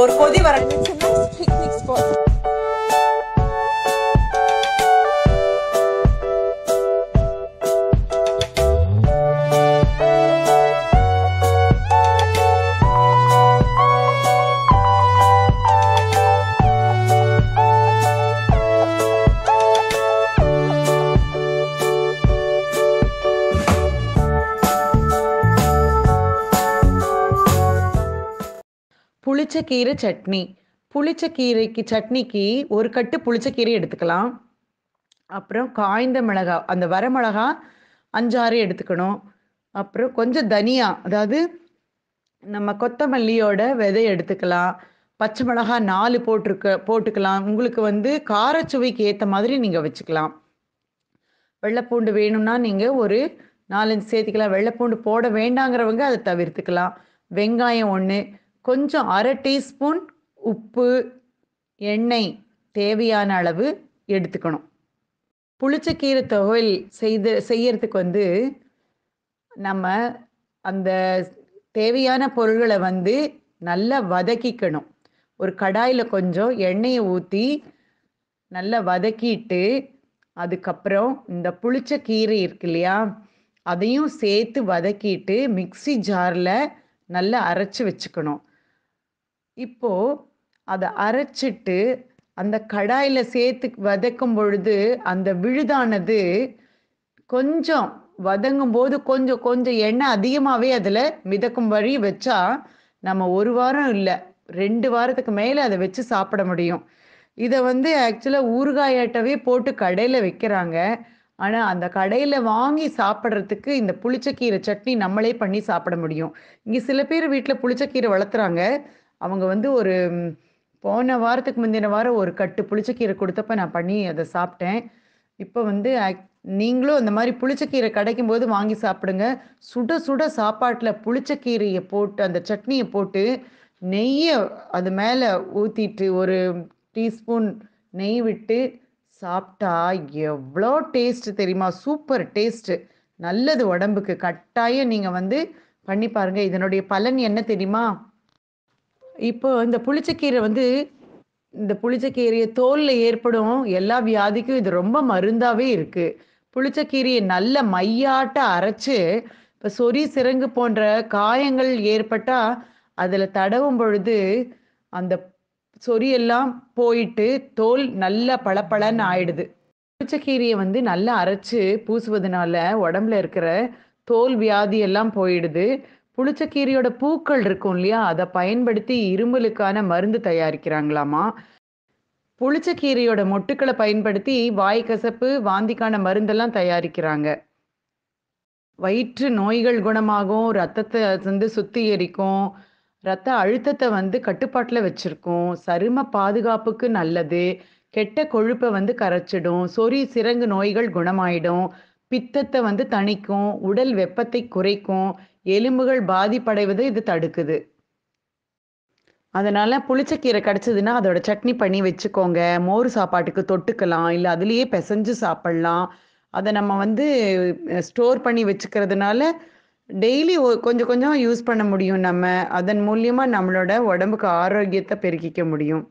ஒரு கொதி வர புளிச்சக்கீரை சட்னி புளிச்சக்கீரைக்கு சட்னிக்கு ஒரு கட்டு புளிச்சக்கீரை எடுத்துக்கலாம் அப்புறம் காய்ந்த மிளகா அந்த வர மிளகா அஞ்சாறு எடுத்துக்கணும் அப்புறம் கொஞ்சம் தனியா அதாவது நம்ம கொத்தமல்லியோட விதை எடுத்துக்கலாம் பச்சை மிளகா நாலு போட்டிருக்க போட்டுக்கலாம் உங்களுக்கு வந்து காரச்சுவைக்கு ஏற்ற மாதிரி நீங்கள் வச்சுக்கலாம் வெள்ளைப்பூண்டு வேணும்னா நீங்கள் ஒரு நாலஞ்சு சேர்த்துக்கலாம் வெள்ளைப்பூண்டு போட வேண்டாங்கிறவங்க அதை தவிர்த்துக்கலாம் வெங்காயம் ஒன்று கொஞ்சம் அரை டீஸ்பூன் உப்பு எண்ணெய் தேவையான அளவு எடுத்துக்கணும் புளிச்சக்கீரை தொகையில் செய்த செய்யறதுக்கு வந்து நம்ம அந்த தேவையான பொருள்களை வந்து நல்லா வதக்கிக்கணும் ஒரு கடாயில் கொஞ்சம் எண்ணெயை ஊற்றி நல்லா வதக்கிட்டு அதுக்கப்புறம் இந்த புளிச்ச கீரை இருக்கு இல்லையா அதையும் சேர்த்து வதக்கிட்டு மிக்சி ஜாரில் நல்லா அரைச்சி வச்சுக்கணும் இப்போது அதை அரைச்சிட்டு அந்த கடாயில் சேர்த்து வதக்கும் பொழுது அந்த விழுதானது கொஞ்சம் வதங்கும் போது கொஞ்சம் கொஞ்சம் எண்ணெய் அதிகமாகவே அதில் மிதக்கும் வழி வச்சா நம்ம ஒரு வாரம் இல்லை ரெண்டு வாரத்துக்கு மேலே அதை வச்சு சாப்பிட முடியும் இதை வந்து ஆக்சுவலாக ஊறுகாயாட்டவே போட்டு கடையில் வைக்கிறாங்க ஆனால் அந்த கடையில் வாங்கி சாப்பிட்றதுக்கு இந்த புளிச்சக்கீரை சட்னி நம்மளே பண்ணி சாப்பிட முடியும் இங்கே சில பேர் வீட்டில் புளிச்சக்கீரை வளர்த்துறாங்க அவங்க வந்து ஒரு போன வாரத்துக்கு முந்தின வாரம் ஒரு கட்டு புளிச்சக்கீரை கொடுத்தப்ப நான் பண்ணி அதை சாப்பிட்டேன் இப்போ வந்து நீங்களும் அந்த மாதிரி புளிச்சக்கீரை கிடைக்கும் போது வாங்கி சாப்பிடுங்க சுட சுட சாப்பாட்டில் புளிச்சக்கீரையை போட்டு அந்த சட்னியை போட்டு நெய்யை அது மேலே ஊற்றிட்டு ஒரு டீஸ்பூன் நெய் விட்டு சாப்பிட்டா எவ்வளோ டேஸ்ட்டு தெரியுமா சூப்பர் டேஸ்ட்டு நல்லது உடம்புக்கு கட்டாயம் நீங்கள் வந்து பண்ணி பாருங்கள் இதனுடைய பலன் என்ன தெரியுமா இப்போ இந்த புளிச்சக்கீரை வந்து இந்த புளிச்சக்கீரையை தோலில் ஏற்படும் எல்லா வியாதிக்கும் இது ரொம்ப மருந்தாகவே இருக்குது புளிச்சக்கீரையை நல்ல மையாட்ட அரைச்சு இப்போ சொறி சிறங்கு போன்ற காயங்கள் ஏற்பட்டால் அதில் தடவும் பொழுது அந்த சொறியெல்லாம் போயிட்டு தோல் நல்ல பளபளன்னு ஆயிடுது புளிச்சக்கீரையை வந்து நல்லா அரைச்சு பூசுவதனால உடம்புல இருக்கிற தோல் வியாதி எல்லாம் போயிடுது புளிச்சக்கீரையோட பூக்கள் இருக்கும் இல்லையா அதை பயன்படுத்தி இருமலுக்கான மருந்து தயாரிக்கிறாங்களாமா புளிச்சக்கீரையோட மொட்டுக்களை பயன்படுத்தி வாய் கசப்பு வாந்திக்கான மருந்தெல்லாம் தயாரிக்கிறாங்க வயிற்று நோய்கள் குணமாகும் ரத்தத்தை வந்து சுத்திகரிக்கும் ரத்த அழுத்தத்தை வந்து கட்டுப்பாட்டில் வச்சுருக்கும் சரும பாதுகாப்புக்கு நல்லது கெட்ட கொழுப்பை வந்து கரைச்சிடும் சொறி சிறங்கு நோய்கள் குணமாயிடும் பித்தத்தை வந்து தணிக்கும் உடல் வெப்பத்தை குறைக்கும் எலும்புகள் பாதிப்படைவதை இது தடுக்குது அதனால புளிச்சக்கீரை கிடச்சிதுன்னா அதோட சட்னி பண்ணி வச்சுக்கோங்க மோர் சாப்பாட்டுக்கு தொட்டுக்கலாம் இல்லை அதுலேயே பிசைஞ்சு சாப்பிட்லாம் அதை நம்ம வந்து ஸ்டோர் பண்ணி வச்சுக்கிறதுனால டெய்லி கொஞ்சம் கொஞ்சம் யூஸ் பண்ண முடியும் நம்ம அதன் மூலியமாக நம்மளோட உடம்புக்கு ஆரோக்கியத்தை பெருக்கிக்க முடியும்